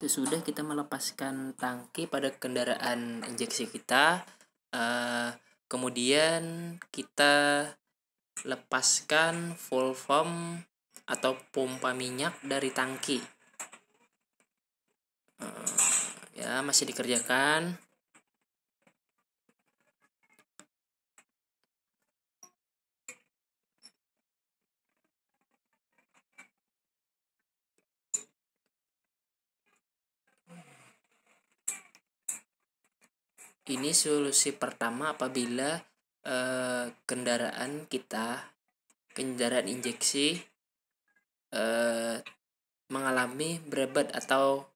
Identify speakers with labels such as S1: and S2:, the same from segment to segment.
S1: sesudah kita melepaskan tangki pada kendaraan injeksi kita uh, kemudian kita lepaskan full form atau pompa minyak dari tangki uh, ya masih dikerjakan Ini solusi pertama apabila eh, kendaraan kita, kendaraan injeksi eh, mengalami brebet atau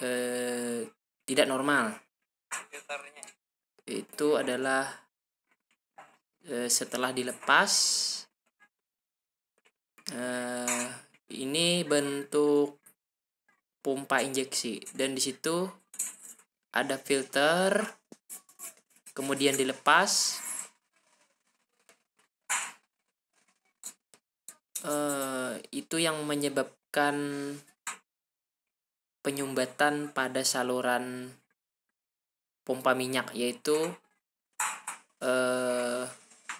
S1: eh, tidak normal. Itu adalah eh, setelah dilepas. Eh, ini bentuk pompa injeksi dan di situ ada filter kemudian dilepas uh, itu yang menyebabkan penyumbatan pada saluran pompa minyak yaitu eh,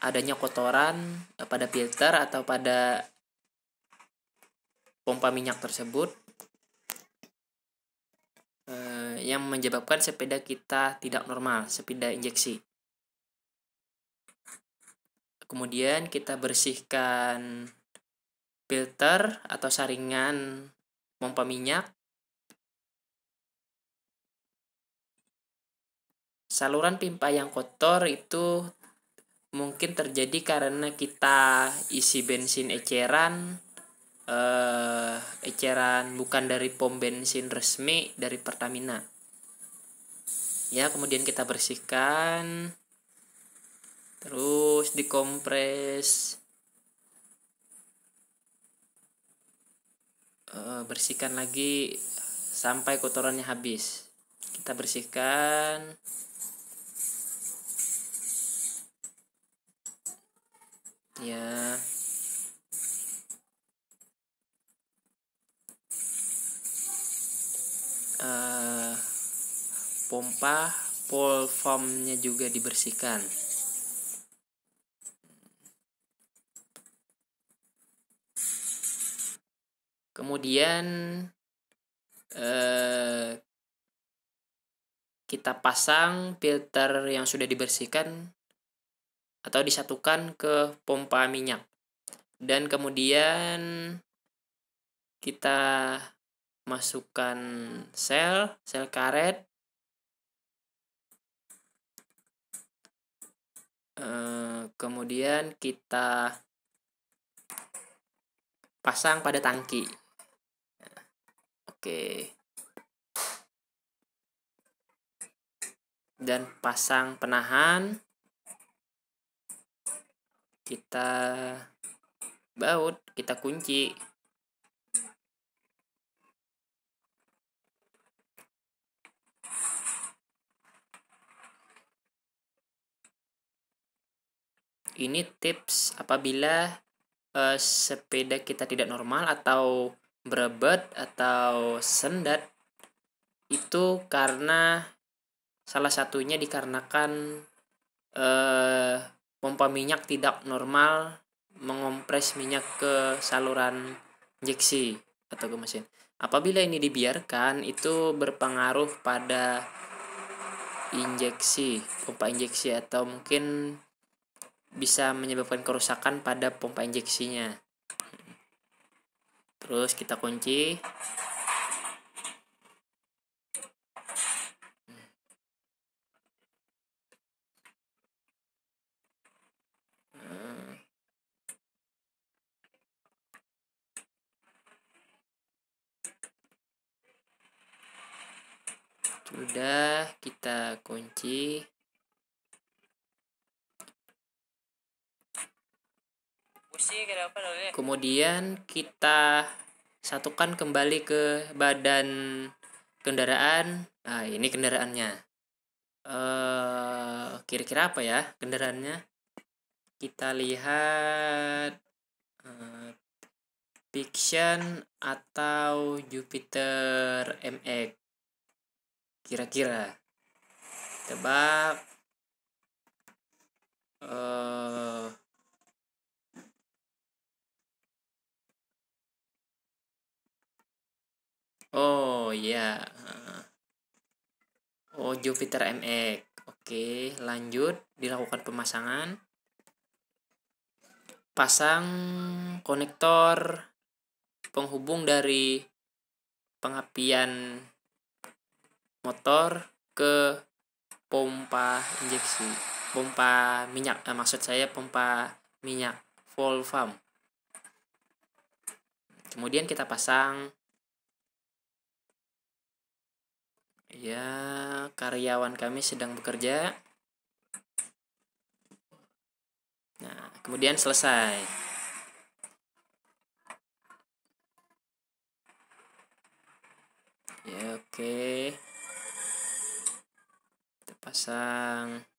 S1: adanya kotoran eh, pada filter atau pada pompa minyak tersebut yang menyebabkan sepeda kita tidak normal, sepeda injeksi. Kemudian kita bersihkan filter
S2: atau saringan pompa minyak.
S1: Saluran pipa yang kotor itu mungkin terjadi karena kita isi bensin eceran uh, eceran bukan dari pom bensin resmi dari Pertamina. Ya, kemudian kita bersihkan. Terus dikompres. Eh, bersihkan lagi sampai kotorannya habis. Kita bersihkan. Ya. eh, pompa platformnya juga dibersihkan
S2: kemudian eh,
S1: kita pasang filter yang sudah dibersihkan atau disatukan ke pompa minyak dan kemudian kita masukkan sel, sel karet. Eh, kemudian kita pasang pada tangki. Oke. Dan pasang penahan. Kita baut, kita kunci. ini tips apabila uh, sepeda kita tidak normal atau berebet atau sendat itu karena salah satunya dikarenakan uh, pompa minyak tidak normal mengompres minyak ke saluran injeksi atau ke mesin. Apabila ini dibiarkan itu berpengaruh pada injeksi, pompa injeksi atau mungkin bisa menyebabkan kerusakan pada pompa injeksinya. Terus kita kunci.
S2: Sudah kita kunci.
S1: kemudian kita satukan kembali ke badan kendaraan nah ini kendaraannya eh, kira-kira apa ya kendaraannya kita lihat fiction eh, atau Jupiter MX kira-kira tebak
S2: eh,
S1: Oh iya. Oh Jupiter MX. Oke, lanjut dilakukan pemasangan. Pasang konektor penghubung dari pengapian motor ke pompa injeksi, pompa minyak. Eh, maksud saya pompa minyak Volfam. Kemudian kita pasang ya karyawan kami sedang bekerja nah kemudian selesai
S2: ya oke kita pasang